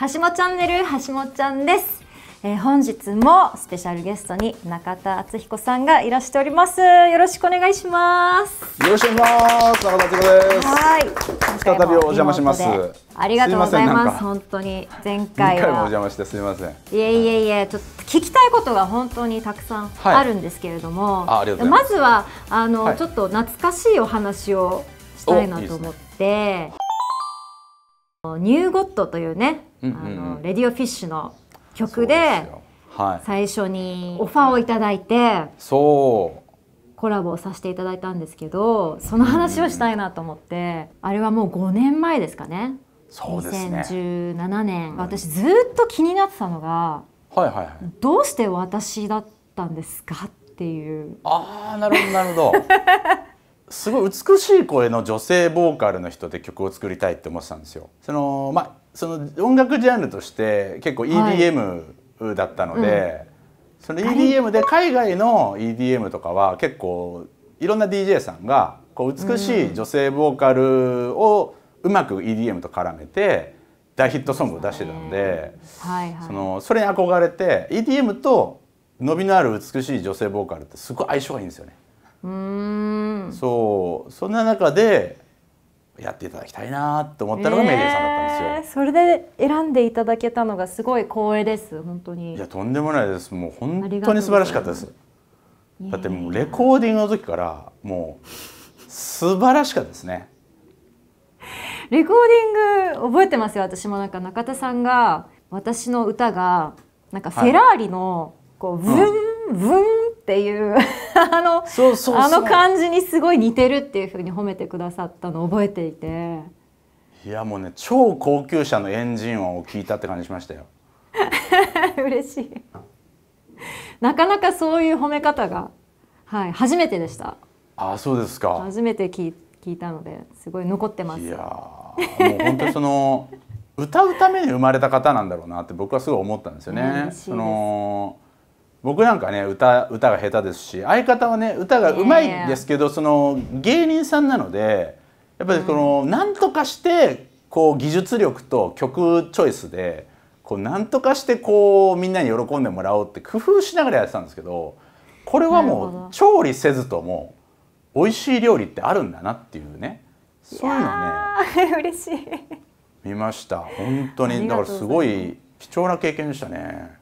橋本チャンネル橋本ちゃんです、えー、本日もスペシャルゲストに中田敦彦さんがいらしておりますよろしくお願いしますよろしくお願いします中田敦彦ですはい再びお邪魔しますありがとうございます本当に前回はお邪魔してすみませんいえいえいえちょっと聞きたいことが本当にたくさんあるんですけれども、はい、ままずはあの、はい、ちょっと懐かしいお話をしたいなと思って、ニューゴッドというね、あのレディオフィッシュの曲で最初にオファーをいただいてそうコラボをさせていただいたんですけどその話をしたいなと思って、あれはもう5年前ですかねそうですね2017年、私ずっと気になってたのが、はいはいはい、どうして私だったんですかっていうああなるほどなるほどすごい美しい声の女性ボーカルの人で曲を作りたいって思ってたんですよ。そのまあ、その音楽ジャンルとして結構 EDM だったので、はいうん、その EDM で海外の EDM とかは結構いろんな DJ さんがこう美しい女性ボーカルをうまく EDM と絡めて大ヒットソングを出してたので、はい、そのそれに憧れて EDM と伸びのある美しい女性ボーカルってすごい相性がいいんですよね。うんそうそんな中でやっていただきたいなと思ったのがメディアさんだったんですよ、えー、それで選んでいただけたのがすごい光栄です本当にいやとんでもないですもう本当に素晴らしかったですだってもうレコーディングの時からもう素晴らしかったですねレコーディング覚えてますよ私もなんか中田さんが私の歌がなんかフェラーリのこう、はい、ン、ブンっていう あのそそううあの感じにすごい似てるっていうふうに褒めてくださったのを覚えていていやもうね超高級車のエンジン音を聞いたって感じしましたよ 嬉しいなかなかそういう褒め方が、はい、初めてでしたあそうですか初めて聞聞いたのですごい残ってますいやもう本当その 歌うために生まれた方なんだろうなって僕はすごい思ったんですよね。その僕なんかね歌歌が下手ですし相方はね歌がうまいんですけど、その芸人さんなのでやっぱりこの、うん、何とかしてこう技術力と曲チョイスでこう何とかしてこうみんなに喜んでもらおうって工夫しながらやってたんですけどこれはもう調理せずとも美味しい料理ってあるんだなっていうねそういうのね 嬉しい見ました本当にだからすごい貴重な経験でしたね。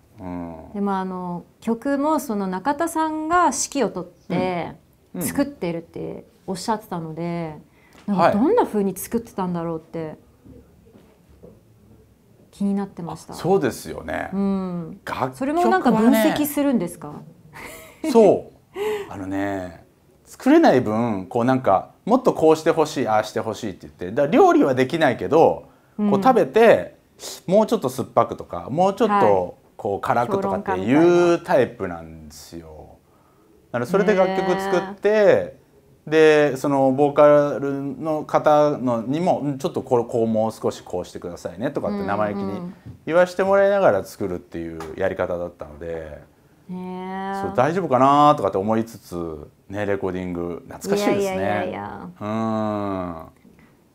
でもあ、の曲もその中田さんが指揮を取って作っているっておっしゃってたので、うんうん、なんかどんな風に作ってたんだろうって気になってました。そうですよね、うん、それもなんか分析するんですか、そうあのね作れない分こうなんかもっとこうしてほしいああしてほしいって言ってだ料理はできないけど、こう食べて、うん、もうちょっと酸っぱくとかもうちょっと、はいこう辛くとかっていうタイプなんですよ。だからそれで楽曲作って、でそのボーカルの方のにもちょっとここうもう少しこうしてくださいねとかって生意気に言わしてもらいながら作るっていうやり方だったので、そ大丈夫かなとかって思いつつねレコーディング懐かしいですね。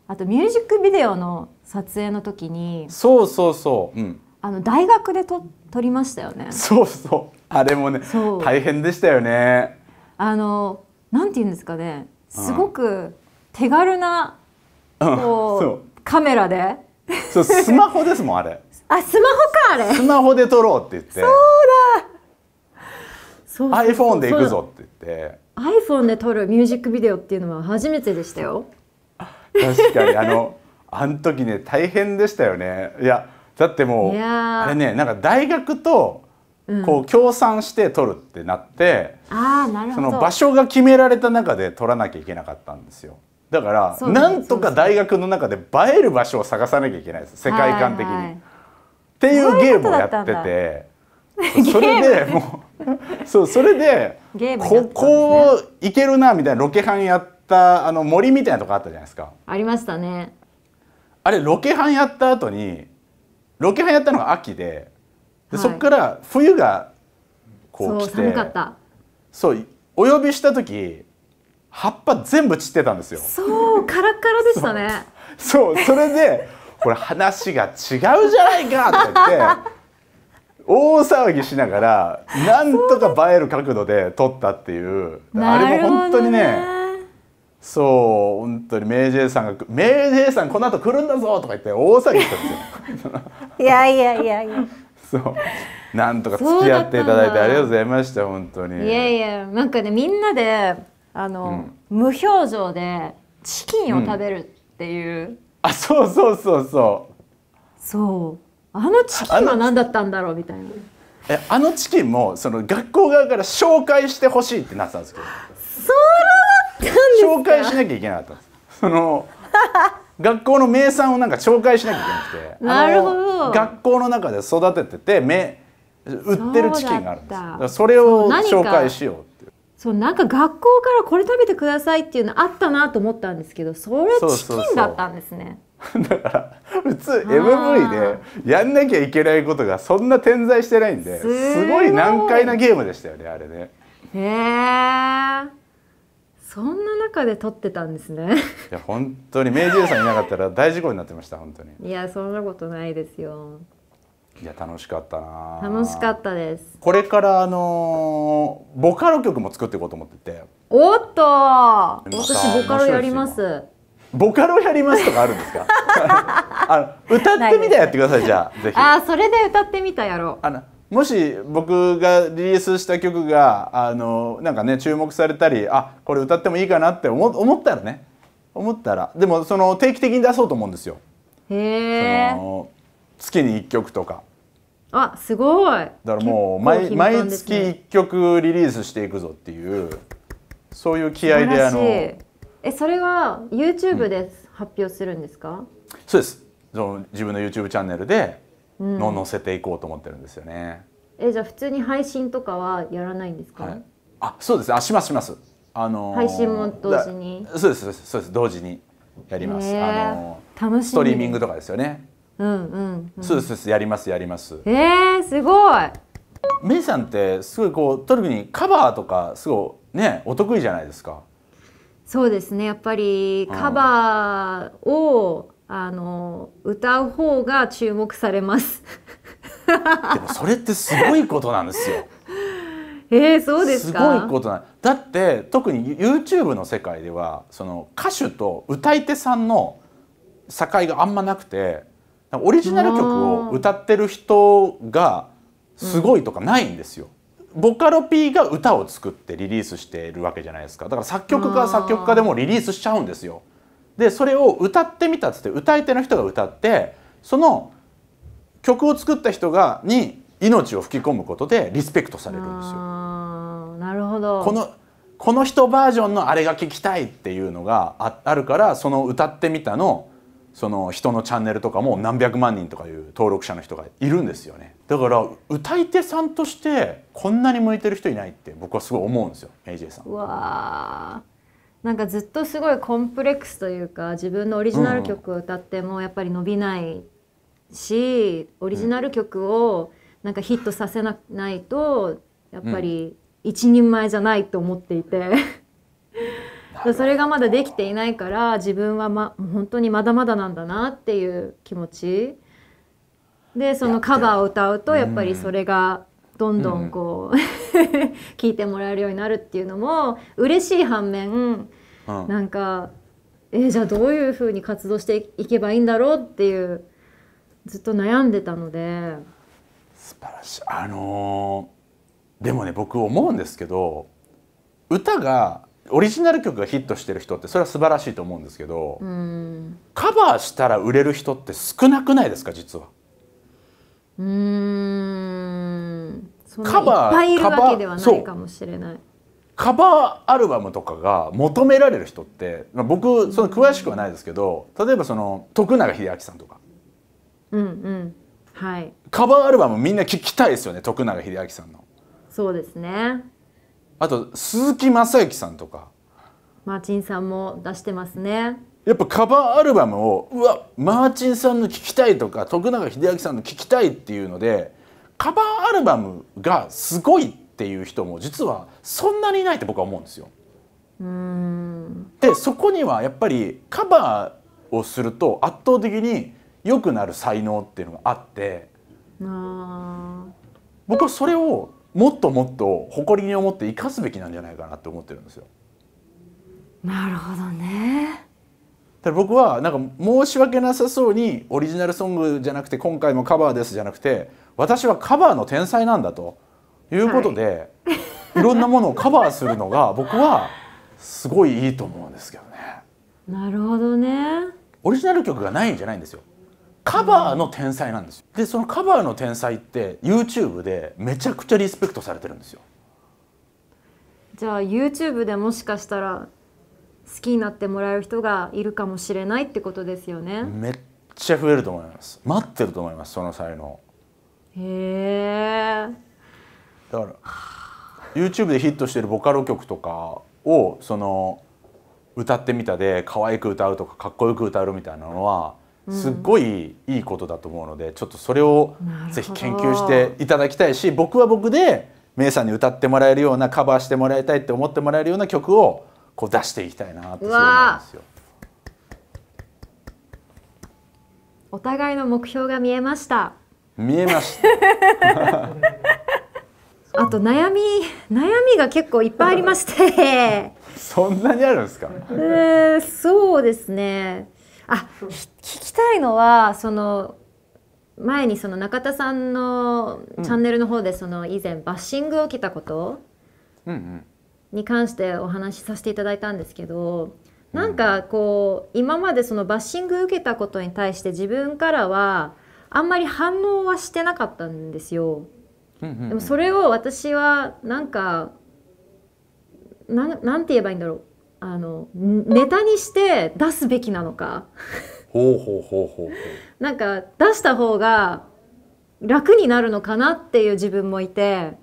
あとミュージックビデオの撮影の時にそうそうそう、うん、あの大学で撮っ撮りましたよねそうそうあれもね大変でしたよねあのなんていうんですかねすごく手軽な、こうカメラでそうスマホですもんあれあスマホかあれスマホで撮ろうって言ってそうだそうそうそう iPhone で行くぞって言って iPhone で撮るミュージックビデオっていうのは初めてでしたよ確かにあのあの時ね大変でしたよねいやだってもうあれねなんか大学とこう協賛して取るってなって、うん、あなるほどその場所が決められた中で取らなきゃいけなかったんですよ。だから、ね、なんとか大学の中で映える場所を探さなきゃいけないです世界観的に、はいはい。っていうゲームをやっててそれでもうそうそれで、ね、ここ行けるなみたいなロケハンやったあの森みたいなとこあったじゃないですか。ありましたね。あれロケハンやった後にロケハンやったのが秋でで、はい、そこから冬がこう来て寒かったそうお呼びした時葉っぱ全部散ってたんですよそうカラカラでしたね そうそれでこれ話が違うじゃないかって言って 大騒ぎしながらなんとか映える角度で撮ったっていうあれも本当にねそう本当に明治さんが「明治さんこの後来るんだぞ!」とか言って大騒ぎしたんですよ いやいやいやいやそうなんとか付き合っていただいてありがとうございました本当にいやいやなんかねみんなであの、うん、無表情でチキンを食べるっていう、うん、あそうそうそうそうそうあのチキンは何だったんだろうみたいなえあのチキンもその学校側から紹介してほしいってなってたんですけどそう紹介しなきゃいけなかったんですその 学校の名産をなんか紹介しなきゃいけなくてなるほど学校の中で育てててめ売ってるチキンがあるんですそれを紹介しようっていうそうなんか学校からこれ食べてくださいっていうのあったなと思ったんですけどそれチキンだったんですねだから普通 MV でやんなきゃいけないことがそんな点在してないんですごい難解なゲームでしたよねあれね。へえ。そんな中で撮ってたんですね いや本当に明治さんいなかったら大事故になってました本当にいやそんなことないですよいや楽しかったな楽しかったですこれからあのー、ボカロ曲も作っていこうと思ってておっと私ボカロやりますボカロやりますとかあるんですか あの歌ってみたやってくださいじゃあぜひあそれで歌ってみたやろうあのもし僕がリリースした曲があのなんかね注目されたりあこれ歌ってもいいかなって思思ったらね思ったらでもその定期的に出そうと思うんですよ。へえ。月に1曲とか。あすごい。だからもう毎,、毎月1曲リリースしていくぞっていうそういう気合であの。えそれは YouTube で発表するんですか、うん、そうですその自分の YouTube チャンネルでの載せていこうと思ってるんですよね。うん、えじゃあ普通に配信とかはやらないんですか、はい、あそうですあしますします。あのー、配信も同時にそうですそうですそうです同時にやります。あのー、ストリーミングとかですよね。うんうん、うん、そうですそうですやりますやります。えー、すごい。メイさんってすごいこう特にカバーとかすごいねお得意じゃないですか。そうですねやっぱりカバーをあの歌う方が注目されますでもそれってすごいことなんですよ。えー、そうですすごいことなだって特に YouTube の世界ではその歌手と歌い手さんの境があんまなくてオリジナル曲を歌ってる人がすごいとかないんですよ。ボカロ P が歌を作ってリリースしているわけじゃないですかだから作曲家作曲家でもリリースしちゃうんですよ。でそれを歌ってみたっつって歌い手の人が歌ってその曲を作った人がに命を吹き込むことでリスペクトされるんですよ。なるほどこのこの人バージョンのあれが聞きたいっていうのがああるからその歌ってみたのその人のチャンネルとかも何百万人とかいう登録者の人がいるんですよねだから歌い手さんとしてこんなに向いてる人いないって僕はすごい思うんですよ AJ さん。わーなんかずっとすごいコンプレックスというか自分のオリジナル曲を歌ってもやっぱり伸びないし、オリジナル曲をなんかヒットさせなないとやっぱり一人前じゃないと思っていて それがまだできていないから自分は、ま、本当にまだまだなんだなっていう気持ちでそのカバーを歌うとやっぱりそれがどんどんこう、うん、聞いてもらえるようになるっていうのも嬉しい反面、うん、なんかえー、じゃあどういうふうに活動していけばいいんだろうっていうずっと悩んでたので素晴らしいあのー、でもね僕思うんですけど歌がオリジナル曲がヒットしてる人ってそれは素晴らしいと思うんですけど、うん、カバーしたら売れる人って少なくないですか実は。うんカバーいっぱいいるわけではないかもしれないカバーアルバムとかが求められる人って、まあ、僕その詳しくはないですけど例えばその徳永英明さんとか、うんうんはい、カバーアルバムみんな聞きたいですよね徳永英明さんの。そうですねあと鈴木雅之さんとかマーチンさんも出してますねやっぱカバーアルバムをうわマーチンさんの聞きたいとか徳永英明さんの聞きたいっていうのでカバーアルバムがすごいっていう人も実はそんなにいないって僕は思うんですよ。でそこにはやっぱりカバーをすると圧倒的に良くなる才能っていうのがあって僕はそれをもっともっと誇りに思って生かすべきなんじゃないかなって思ってるんですよ。なるほどね。僕はなんか申し訳なさそうにオリジナルソングじゃなくて今回もカバーですじゃなくて私はカバーの天才なんだということで、はい、いろんなものをカバーするのが 僕はすごいいいと思うんですけどね。なるほどね。オリジナル曲がないんじゃないんですよ。カバーの天才なんですよ。でそのカバーの天才って YouTube でめちゃくちゃリスペクトされてるんですよ。じゃあ YouTube でもしかしたら好きになってもらえる人がいるかもしれないってことですよね。めっちゃ増えると思います。待ってると思います。その才能。へえだから YouTube でヒットしてるボカロ曲とかをその歌ってみたで可愛く歌うとかかっこよく歌うみたいなのはすっごいいいことだと思うので、うん、ちょっとそれをぜひ研究していただきたいし僕は僕でメイさんに歌ってもらえるようなカバーしてもらいたいって思ってもらえるような曲をこう出していきたいなってそう思うんですよ。お互いの目標が見えました。見えました あと悩み悩みが結構いっぱいありましてそんなにあるんですかえー、そうですねあ聞きたいのはその前にその中田さんのチャンネルの方でその以前バッシングを受けたことに関してお話しさせていただいたんですけどなんかこう今までそのバッシング受けたことに対して自分からはあんまり反応はしてなかったんですよ。でもそれを私はなんかなんて言えばいいんだろうあのネタにして出すべきなのかほうほうほうほうなんか出した方が楽になるのかなっていう自分もいて、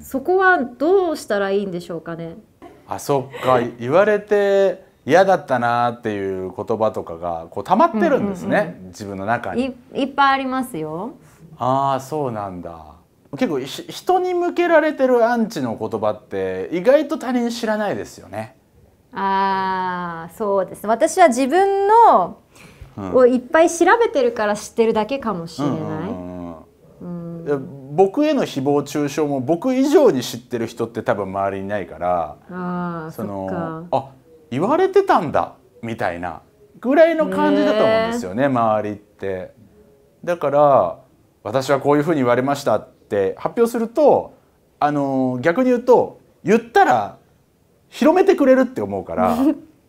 そこはどうしたらいいんでしょうかねあそっか言われて嫌だったなっていう言葉とかがこう溜まってるんですね、うんうんうん、自分の中にい。いっぱいありますよ。ああそうなんだ。結構人に向けられてるアンチの言葉って意外と他人知らないですよね。ああそうです。私は自分のをいっぱい調べてるから知ってるだけかもしれない。うん、僕への誹謗中傷も僕以上に知ってる人って多分周りにないから。あそのあ言われてたんだみたいなぐらいの感じだと思うんですよね、ね周りって。だから私はこういうふうに言われましたって発表するとあの逆に言うと言ったら広めてくれるって思うから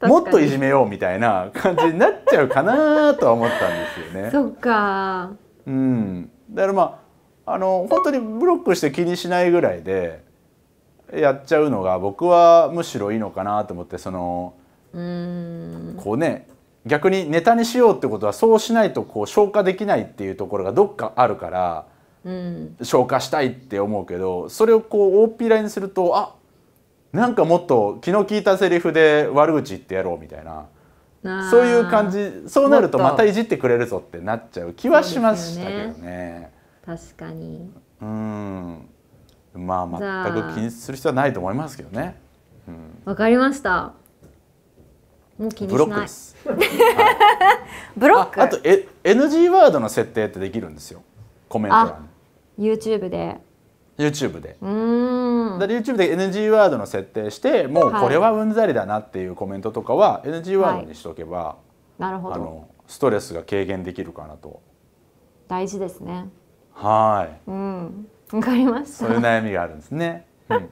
もっといじめようみたいな感じになっちゃうかなとは思ったんですよね。そっかうん、だからまああの本当にブロックして気にしないぐらいでやっちゃうのが僕はむしろいいのかなと思ってそのこうね逆にネタにしようってことはそうしないとこう消化できないっていうところがどっかあるから、うん、消化したいって思うけどそれをこう大っぴらにするとあなんかもっと気の利いたセリフで悪口言ってやろうみたいな。そういう感じそうなるとまたいじってくれるぞってなっちゃう気はしましたけどね。ね確かにうんまあ全く気にする必要はないと思いますけどね。わ、うん、かりました。もう気にしない。ブロックです。はい、ブロック。あとえ NG ワードの設定ってできるんですよ。コメント欄に。YouTube で。YouTube で。うん。だ YouTube で NG ワードの設定してもうこれはうんざりだなっていうコメントとかは NG ワードにしとけば、はい、なるほどストレスが軽減できるかなと。大事ですね。はい。うん。わかりましたそういう悩みがあるんですね、うん、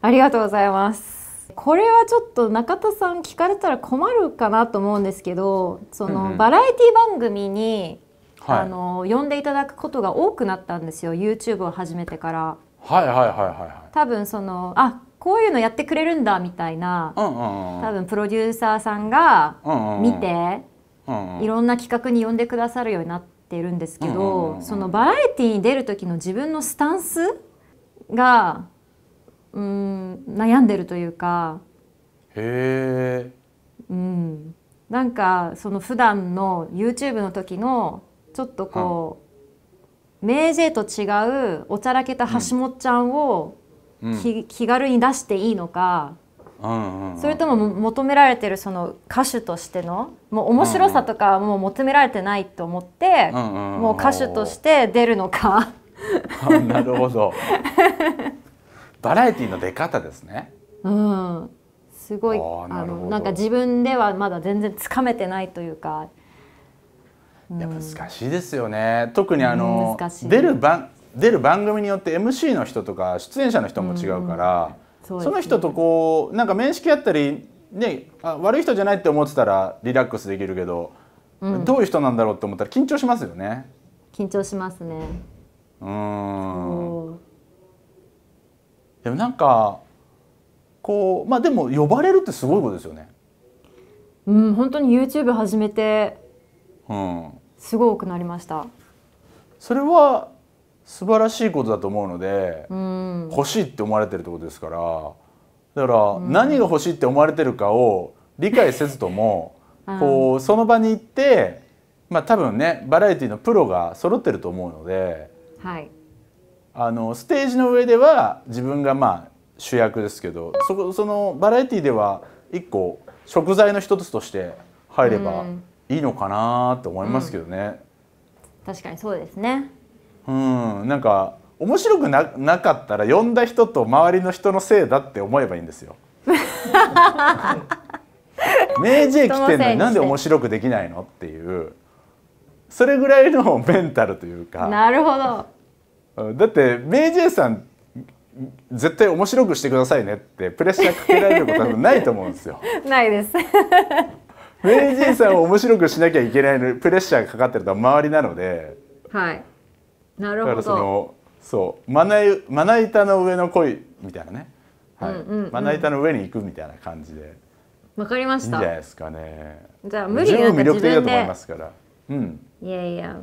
ありがとうございますこれはちょっと中田さん聞かれたら困るかなと思うんですけどその、バラエティ番組に、はい、あの呼んでいただくことが多くなったんですよ YouTube を始めてから。はいはいはいはい、多分そのあこういうのやってくれるんだみたいな、多分プロデューサーさんが見て、いろんな企画に呼んでくださるようになっているんですけど、そのバラエティーに出る時の自分のスタンスがうん悩んでるというか。へえ。うん。なんかその普段の YouTube の時のちょっとこう、名人と違うおちゃらけた橋本ちゃんを、うん、気軽に出していいのか、それとも求められてるその歌手としてのもう面白さとかもう求められてないと思って、もう歌手として出るのかなるほどバラエティーの出方ですねうんすごいあのなんか自分ではまだ全然つかめてないというか、うん、や難しいですよね特にあの、出る番出る番組によって MC の人とか出演者の人も違うから、そ,、の人とこうなんか面識あったり、ね、あ悪い人じゃないって思ってたらリラックスできるけど、うん、どういう人なんだろうって思ったら緊張しますよね。緊張しますねうんでもなんかこうまあでも呼ばれるってすごいことですよね。うん本当に YouTube 始めて、うん、すごくなりました。それは素晴らしいことだと思うので、うん、欲しいって思われてるってことですからだから何が欲しいって思われてるかを理解せずとも、うん、こうその場に行ってまあ多分ねバラエティのプロが揃ってると思うので、はい、あのステージの上では自分がまあ主役ですけどそこそのバラエティでは一個食材の一つとして入ればいいのかなと思いますけどね。うん確かにそうですねうんなんか面白くななかったら呼んだ人と周りの人のせいだって思えばいいんですよ。名 J 来てんのになんで面白くできないのっていうそれぐらいのメンタルというかなるほどだって明治さん絶対面白くしてくださいねってプレッシャーかけられることはないと思うんですよ。ないです明治 さんを面白くしなきゃいけないのプレッシャーがかかってるとは周りなので、はい、なるほどだからそのそうまなまな板の上の恋みたいなね、はいまな板の上に行くみたいな感じでわかりましたいいんじゃないですかねじゃあ無理になんだと思いますからうんいやいや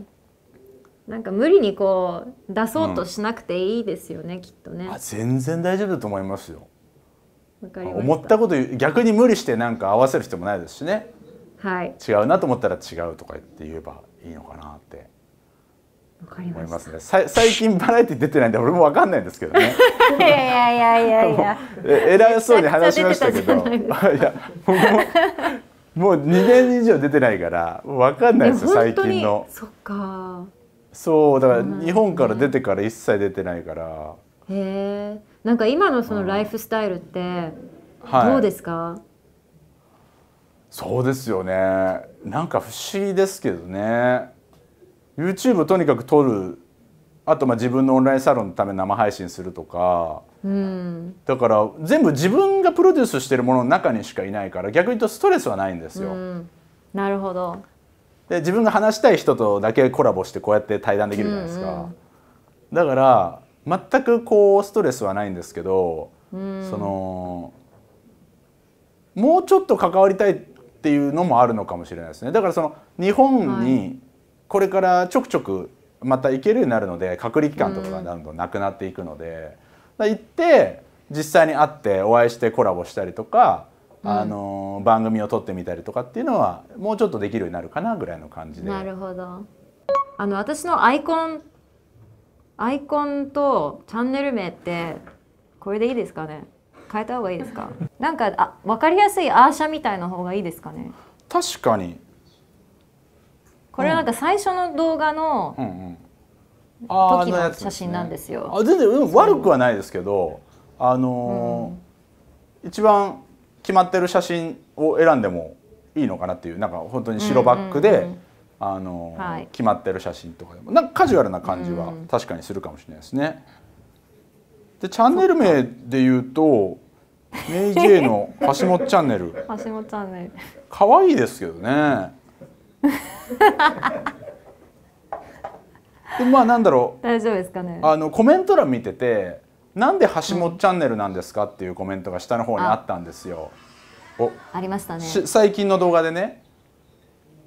なんか無理にこう出そうとしなくていいですよね、うん、きっとね全然大丈夫だと思いますよ思ったこと逆に無理してなんか合わせる人もないですしね、はい、違うなと思ったら違うとか言って言えばいいのかなって思いますね。最近バラエティ出てないんで俺もわかんないんですけどね。いやいやいやいや。偉そうに話しましたけど、いや僕も。もう2年以上出てないから分かんないですよ最近のそっかそうだから日本から出てから一切出てないからへえんか今のそのライフスタイルってどうですか、はい、そうですよねなんか不思議ですけどね YouTube とにかく撮るあとまあ自分のオンラインサロンのため生配信するとか、うん、だから全部自分がプロデュースしてるものの中にしかいないから逆に言うとストレスはないんですよ。うん、なるほどで自分が話したい人とだけコラボしてこうやって対談できるじゃないですか、うんうん、だから全くこうストレスはないんですけど、うん、そのもうちょっと関わりたいっていうのもあるのかもしれないですねだからその日本にこれからちょくちょくまた行けるようになるので隔離期間とかがどんどんなくなっていくので、うん、行って実際に会ってお会いしてコラボしたりとか、うん、あの番組を撮ってみたりとかっていうのはもうちょっとできるようになるかなぐらいの感じで。なるほどあの私のアイコンアイコンとチャンネル名ってこれでいいですかね変えた方がいいですか なんかあ分かりやすいアーシャみたいな方がいいですかね確かにこれはなんか最初の動画の時の写真なんですよ。あ全然悪くはないですけどあのーうん、一番決まってる写真を選んでもいいのかなっていうなんか本当に白バックで。あのーはい、決まってる写真とかでもなんかカジュアルな感じは確かにするかもしれないですね。でチャンネル名で言うと「メ イジェイの橋本チャンネル」橋本チャンネル可愛いですけどね。でまあなんだろう大丈夫ですかねあのコメント欄見てて「なんで橋本チャンネルなんですか?」っていうコメントが下の方にあったんですよ。おありましたね最近の動画でね。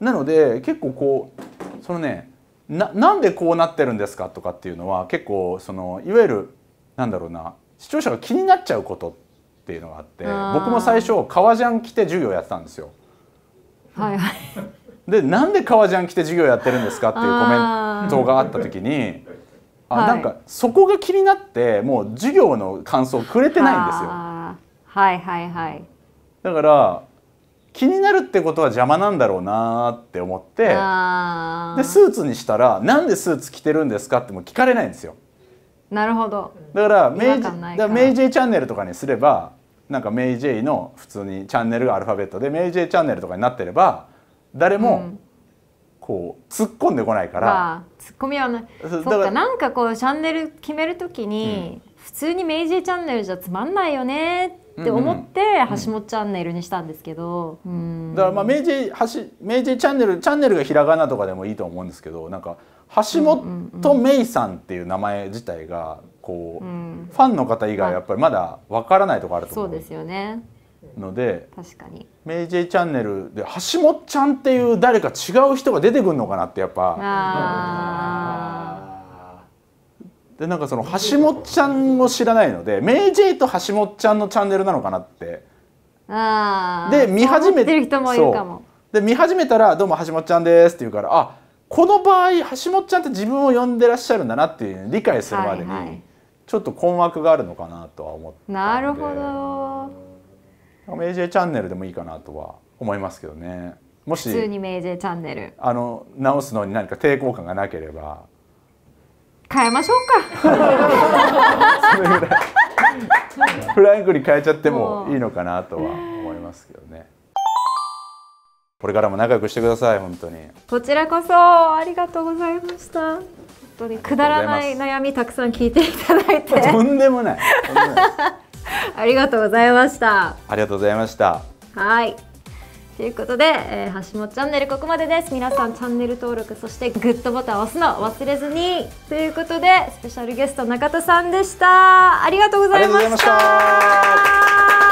なので結構こうそのねななんでこうなってるんですかとかっていうのは結構そのいわゆるなんだろうな視聴者が気になっちゃうことっていうのがあって僕も最初革ジャン着て授業やってたんですよ。はいはいでなんで革ジャン着て授業やってるんですかっていうコメントがあった時にあ、なんかそこが気になってもう授業の感想くれてないんですよ。はいはいはい、だから気になるってことは邪魔なんだろうなって思ってでスーツにしたらなんでスーツ着てるんですかっても聞かれないんですよ。なるほどだからメイジだメイジェイチャンネルとかにすればなんかメイジェイの普通にチャンネルがアルファベットでメイジェイチャンネルとかになってれば誰もこう突っ込んでこないから、うん、突っ込みはないそっかなんかこうチャンネル決めるときに、うん、普通に「明治チャンネル」じゃつまんないよねって思って「橋本チャンネル」にしたんですけど、うん、だからまあ明治橋明治チャンネルチャンネルがひらがなとかでもいいと思うんですけどなんか橋本芽さんっていう名前自体がこう、うん、ファンの方以外やっぱりまだわからないとこあると思う、まあ、そうですよねので確かに「メイジェイチャンネル」で橋本ちゃんっていう誰か違う人が出てくるのかなってやっぱ。でなんかその橋本ちゃんを知らないので「メイジェイと橋本ちゃんのチャンネルなのかなって。あで見始めてる人もいるかも。で見始めたら「どうも橋本ちゃんです」って言うからあこの場合橋本ちゃんって自分を呼んでらっしゃるんだなっていう理解するまでに、はいはい、ちょっと困惑があるのかなとは思ってなるほど AJ チャンネルでもいいかなとは思いますけどねもし普通に AJ チャンネルあの直すのに何か抵抗感がなければ変えましょうかフランクに変えちゃってもいいのかなとは思いますけどねこれからも仲良くしてください本当にこちらこそありがとうございました本当にくだらない悩みたくさん聞いていただいてとんでもない ありがとうございましたありがとうございましたはいということで、えー、橋本チャンネルここまでです皆さんチャンネル登録そしてグッドボタン押すの忘れずにということでスペシャルゲスト中田さんでしたありがとうございました